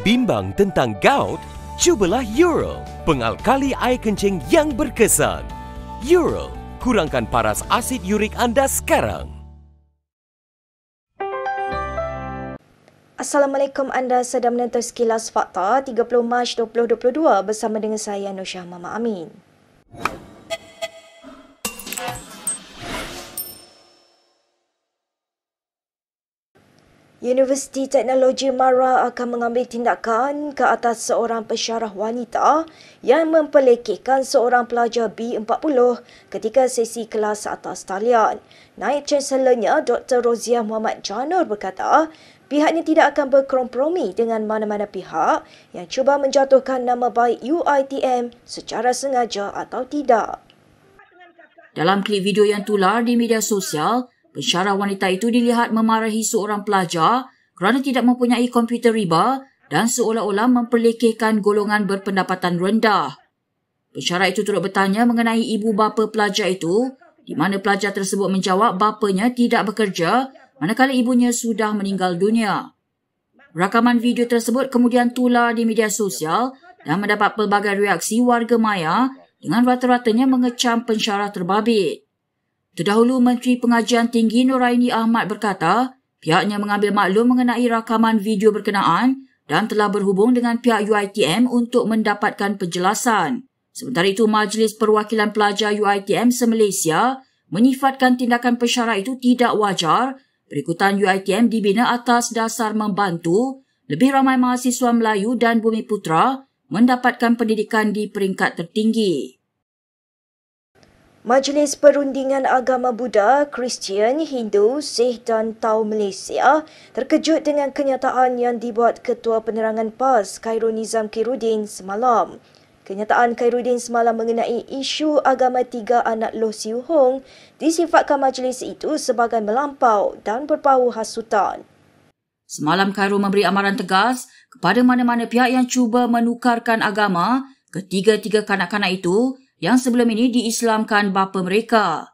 Bimbang tentang gout? Cubalah Euro, pengalkali air kencing yang berkesan. Euro, kurangkan paras asid urik anda sekarang. Assalamualaikum anda sedang menonton sekilas fakta 30 Mac 2022 bersama dengan saya Nusyah Mama Amin. Universiti Teknologi Mara akan mengambil tindakan ke atas seorang pesyarah wanita yang mempelekehkan seorang pelajar B40 ketika sesi kelas atas talian. Naib Chancellornya Dr. Rozia Muhammad Janur berkata, pihaknya tidak akan berkompromi dengan mana-mana pihak yang cuba menjatuhkan nama baik UITM secara sengaja atau tidak. Dalam klip video yang tular di media sosial, pensyarah wanita itu dilihat memarahi seorang pelajar kerana tidak mempunyai komputer riba dan seolah-olah memperlekehkan golongan berpendapatan rendah. Pensyarah itu turut bertanya mengenai ibu bapa pelajar itu di mana pelajar tersebut menjawab bapanya tidak bekerja manakala ibunya sudah meninggal dunia. Rakaman video tersebut kemudian tular di media sosial dan mendapat pelbagai reaksi warga maya dengan rata-ratanya mengecam pensyarah terbabit. Terdahulu Menteri Pengajian Tinggi Nuraini Ahmad berkata, pihaknya mengambil maklum mengenai rakaman video berkenaan dan telah berhubung dengan pihak UiTM untuk mendapatkan penjelasan. Sementara itu, Majlis Perwakilan Pelajar UiTM se-Malaysia menyifatkan tindakan pesyarah itu tidak wajar berikutan UiTM dibina atas dasar membantu lebih ramai mahasiswa Melayu dan Bumi Putra mendapatkan pendidikan di peringkat tertinggi. Majlis Perundingan Agama Buddha, Kristian, Hindu, Sikh dan Tau Malaysia terkejut dengan kenyataan yang dibuat Ketua Penerangan PAS Khairul Nizam Khairuddin semalam. Kenyataan Khairuddin semalam mengenai isu agama tiga anak Loh Siu Hong disifatkan majlis itu sebagai melampau dan berpau hasutan. Semalam Khairul memberi amaran tegas kepada mana-mana pihak yang cuba menukarkan agama ketiga-tiga kanak-kanak itu yang sebelum ini diislamkan bapa mereka.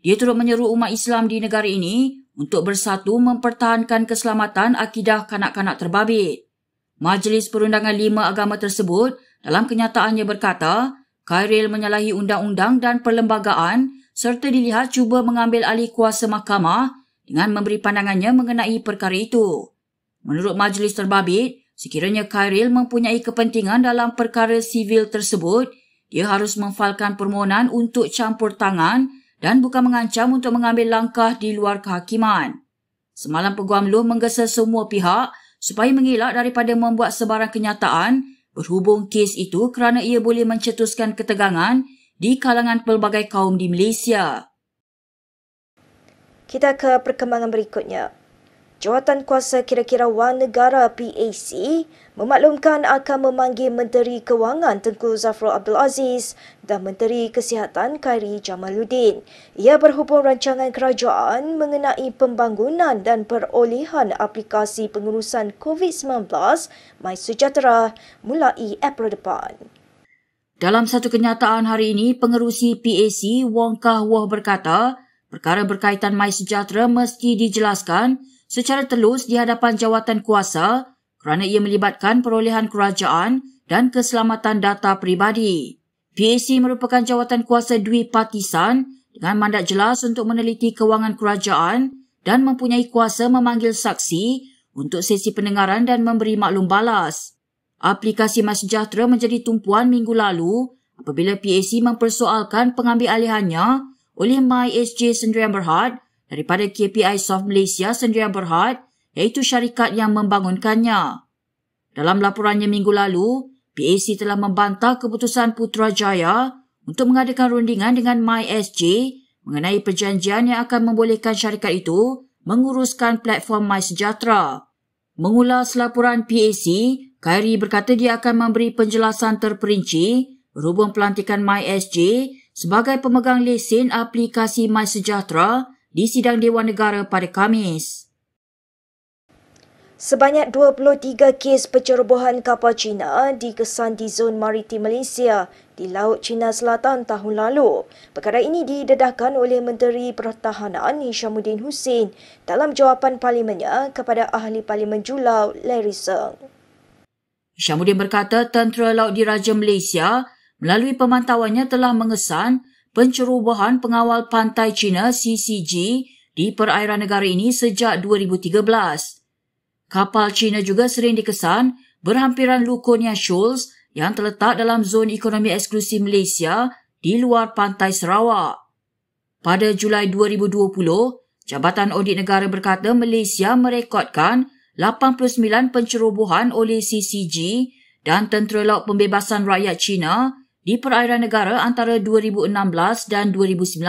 Dia turut menyeru umat Islam di negara ini untuk bersatu mempertahankan keselamatan akidah kanak-kanak terbabit. Majlis Perundangan Lima Agama tersebut dalam kenyataannya berkata, Khairil menyalahi undang-undang dan perlembagaan serta dilihat cuba mengambil alih kuasa mahkamah dengan memberi pandangannya mengenai perkara itu. Menurut Majlis Terbabit, sekiranya Khairil mempunyai kepentingan dalam perkara sivil tersebut, dia harus memfalkan permohonan untuk campur tangan dan bukan mengancam untuk mengambil langkah di luar kehakiman. Semalam Peguam Loh menggesa semua pihak supaya mengelak daripada membuat sebarang kenyataan berhubung kes itu kerana ia boleh mencetuskan ketegangan di kalangan pelbagai kaum di Malaysia. Kita ke perkembangan berikutnya. Jawatan Kuasa Kira-Kira Wan Negara PAC memaklumkan akan memanggil Menteri Kewangan Tengku Zafro Abdul Aziz dan Menteri Kesihatan Khairi Jamaluddin. Ia berhubung rancangan kerajaan mengenai pembangunan dan perolehan aplikasi pengurusan COVID-19 MySejahtera mulai April depan. Dalam satu kenyataan hari ini, pengerusi PAC Wong Kah Wah berkata, perkara berkaitan MySejahtera mesti dijelaskan secara telus di hadapan jawatan kuasa kerana ia melibatkan perolehan kerajaan dan keselamatan data peribadi. PAC merupakan jawatan kuasa Dwi Partisan dengan mandat jelas untuk meneliti kewangan kerajaan dan mempunyai kuasa memanggil saksi untuk sesi pendengaran dan memberi maklum balas. Aplikasi MySejahtera menjadi tumpuan minggu lalu apabila PAC mempersoalkan pengambil alihannya oleh MySJ Sendirian Berhad daripada KPI Soft Malaysia Sendirian Berhad iaitu syarikat yang membangunkannya. Dalam laporannya minggu lalu, PAC telah membantah keputusan Putrajaya untuk mengadakan rundingan dengan MySJ mengenai perjanjian yang akan membolehkan syarikat itu menguruskan platform MySejahtera. Mengulas laporan PAC, Khairi berkata dia akan memberi penjelasan terperinci berhubung pelantikan MySJ sebagai pemegang lesen aplikasi MySejahtera di sidang Dewan Negara pada Khamis. Sebanyak 23 kes pencerobohan kapal China dikesan di zon maritim Malaysia di Laut China Selatan tahun lalu. Perkara ini didedahkan oleh Menteri Pertahanan Hishamuddin Hussein dalam jawapan parlimennya kepada Ahli Parlimen Julau Larry Seng. Hishamuddin berkata tentera Laut Diraja Malaysia melalui pemantauannya telah mengesan pencerobohan pengawal pantai China CCG di perairan negara ini sejak 2013. Kapal China juga sering dikesan berhampiran Lukonia Shoals yang terletak dalam zon ekonomi eksklusif Malaysia di luar pantai Sarawak. Pada Julai 2020, Jabatan Audit Negara berkata Malaysia merekodkan 89 pencerobohan oleh CCG dan Tentera Laut Pembebasan Rakyat China – di perairan negara antara 2016 dan 2019.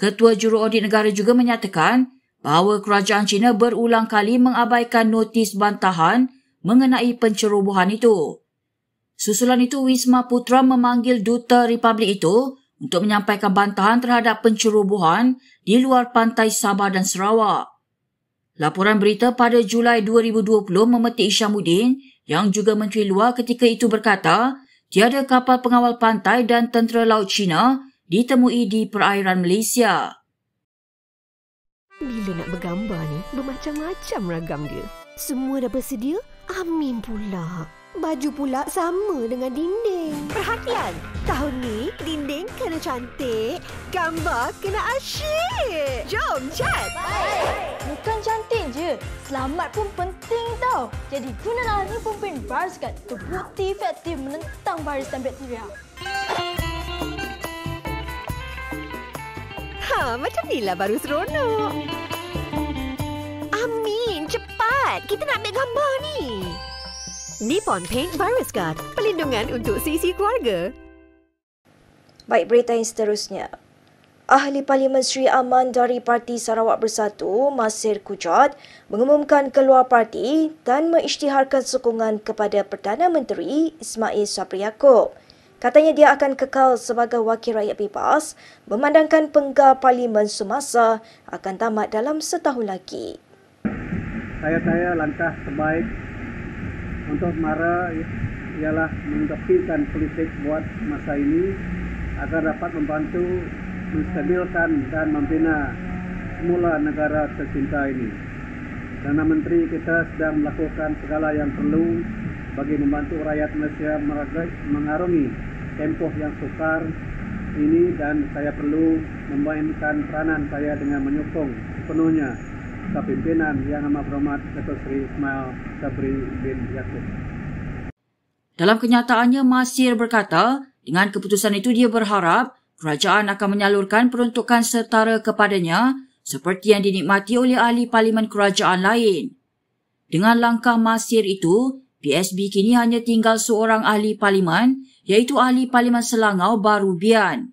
Ketua Juru Audit Negara juga menyatakan bahawa kerajaan China berulang kali mengabaikan notis bantahan mengenai pencerobohan itu. Susulan itu Wisma Putra memanggil duta republik itu untuk menyampaikan bantahan terhadap pencerobohan di luar pantai Sabah dan Sarawak. Laporan berita pada Julai 2020 memetik Isyamuddin yang juga Menteri Luar ketika itu berkata tiada kapal pengawal pantai dan tentera laut China ditemui di perairan Malaysia. Bila nak bergambar ni, bermacam-macam ragam dia. Semua dah bersedia? Amin pula. Baju pula sama dengan dinding. Perhatian, tahun ni dinding kena cantik, gambar kena asyik. Jom chat. Baik. Bukan cantik je, selamat pun penting tau. Jadi guna lah ni pemimpin bars kan terbukti efektif menentang virus dan bakteria. Ha, macam ni lah baru seronok. Amin, cepat. Kita nak ambil gambar ni. Nippon Paint Virus Guard, pelindungan untuk sisi keluarga. Baik berita yang seterusnya. Ahli Parlimen Sri Aman dari Parti Sarawak Bersatu, Masir Kujat, mengumumkan keluar parti dan mengisytiharkan sokongan kepada Perdana Menteri Ismail Sabri Yaakob. Katanya dia akan kekal sebagai wakil rakyat bebas, memandangkan penggal Parlimen semasa akan tamat dalam setahun lagi. Saya-saya langkah terbaik. untuk Mara ialah mendoktrikan politik buat masa ini agar dapat membantu menstabilkan dan membina semula negara tercinta ini. Karena Menteri kita sedang melakukan segala yang perlu bagi membantu rakyat Malaysia mengarungi tempoh yang sukar ini dan saya perlu memainkan peranan saya dengan menyokong sepenuhnya kepimpinan yang amat hormat Dato' Sri Ismail Sabri bin Yaakob. Dalam kenyataannya, Masir berkata, dengan keputusan itu dia berharap kerajaan akan menyalurkan peruntukan setara kepadanya seperti yang dinikmati oleh ahli parlimen kerajaan lain. Dengan langkah Masir itu, PSB kini hanya tinggal seorang ahli parlimen iaitu ahli parlimen Selangau Barubian.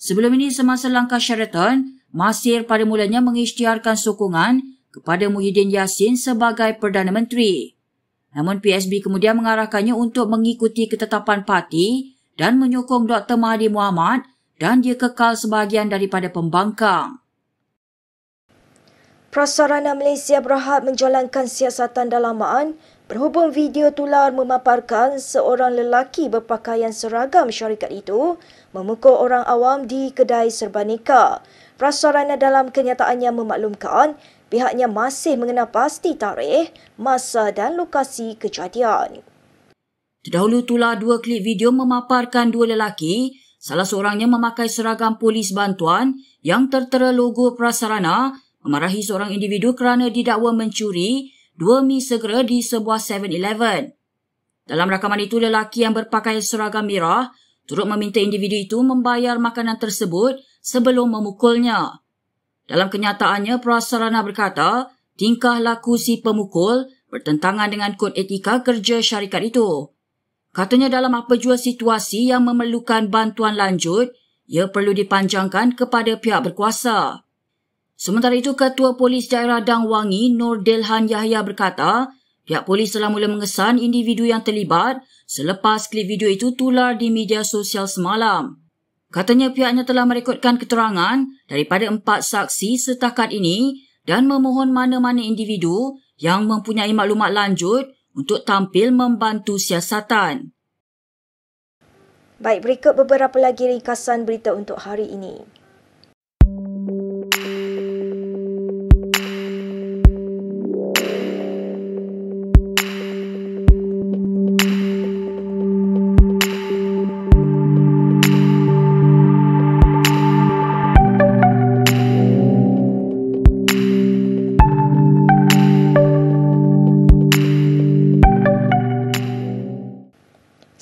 Sebelum ini semasa langkah Sheraton, Masir pada mulanya mengisytiharkan sokongan kepada Muhyiddin Yassin sebagai Perdana Menteri. Namun PSB kemudian mengarahkannya untuk mengikuti ketetapan parti dan menyokong Dr. Mahathir Muhammad dan dia kekal sebahagian daripada pembangkang. Prasarana Malaysia Berhad menjalankan siasatan dalaman berhubung video tular memaparkan seorang lelaki berpakaian seragam syarikat itu memukul orang awam di kedai serba nikah. Prasarana dalam kenyataannya memaklumkan pihaknya masih mengenal pasti tarikh, masa dan lokasi kejadian. Terdahulu itulah dua klip video memaparkan dua lelaki, salah seorangnya memakai seragam polis bantuan yang tertera logo prasarana memarahi seorang individu kerana didakwa mencuri dua mi segera di sebuah 7-Eleven. Dalam rakaman itu, lelaki yang berpakaian seragam merah turut meminta individu itu membayar makanan tersebut sebelum memukulnya. Dalam kenyataannya, Prasarana berkata tingkah laku si pemukul bertentangan dengan kod etika kerja syarikat itu. Katanya dalam apa jua situasi yang memerlukan bantuan lanjut, ia perlu dipanjangkan kepada pihak berkuasa. Sementara itu, Ketua Polis Daerah Dang Wangi, Delhan Yahya berkata, Pihak polis telah mula mengesan individu yang terlibat selepas klip video itu tular di media sosial semalam. Katanya pihaknya telah merekodkan keterangan daripada empat saksi setakat ini dan memohon mana-mana individu yang mempunyai maklumat lanjut untuk tampil membantu siasatan. Baik, berikut beberapa lagi ringkasan berita untuk hari ini.